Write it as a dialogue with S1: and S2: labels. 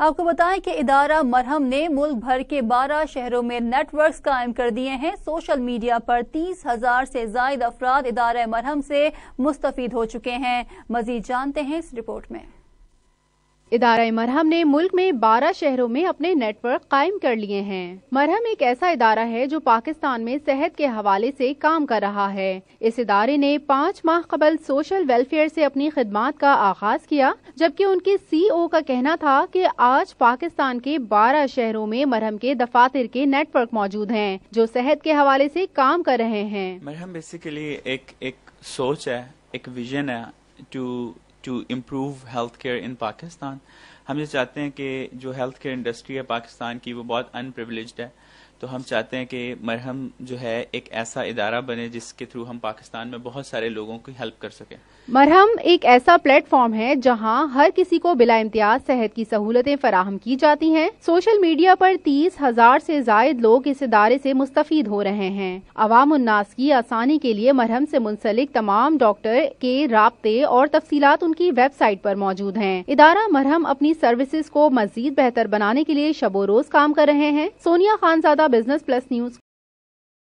S1: आपको बताएं कि इदारा मरहम ने मुल्क भर के 12 शहरों में नेटवर्क्स कायम कर दिए हैं सोशल मीडिया पर तीस हजार से जायद अफराद इदारा मरहम से मुस्तफ़ हो चुके हैं मजीद जानते हैं इस रिपोर्ट में इदारा
S2: मरहम ने मुल्क में 12 शहरों में अपने नेटवर्क कायम कर लिए हैं मरहम एक ऐसा इदारा है जो पाकिस्तान में सेहत के हवाले से काम कर रहा है इस इदारे ने पाँच माह कबल सोशल वेलफेयर से अपनी खिदमत का आगाज किया जबकि उनके सीईओ e का कहना था कि आज पाकिस्तान के 12 शहरों में मरहम के दफातर के नेटवर्क मौजूद है जो सेहत के हवाले ऐसी काम कर रहे हैं
S3: मरहम बेसिकली एक एक सोच है एक विजन है to to improve healthcare in Pakistan. हम ये चाहते हैं कि जो हेल्थ केयर इंडस्ट्री है पाकिस्तान की वो बहुत अनप्रिवलेज है तो हम चाहते हैं कि मरहम जो है एक ऐसा इदारा बने जिसके थ्रू हम पाकिस्तान में बहुत सारे लोगों की हेल्प कर सकें
S2: मरहम एक ऐसा प्लेटफॉर्म है जहां हर किसी को बिला इम्तियाज सेहत की सहूलतें फराहम की जाती हैं सोशल मीडिया पर तीस हजार से जायद लोग इस इदारे से मुस्तफ़ हो रहे हैं अवाम उन्नास की आसानी के लिए मरहम से मुंसलिक तमाम डॉक्टर के रबते और तफसीलात उनकी वेबसाइट पर मौजूद हैं इदारा मरहम अपनी सर्विसेज को मजीद बेहतर बनाने के लिए शबो रोज काम कर रहे हैं Sonia Khanzada business plus news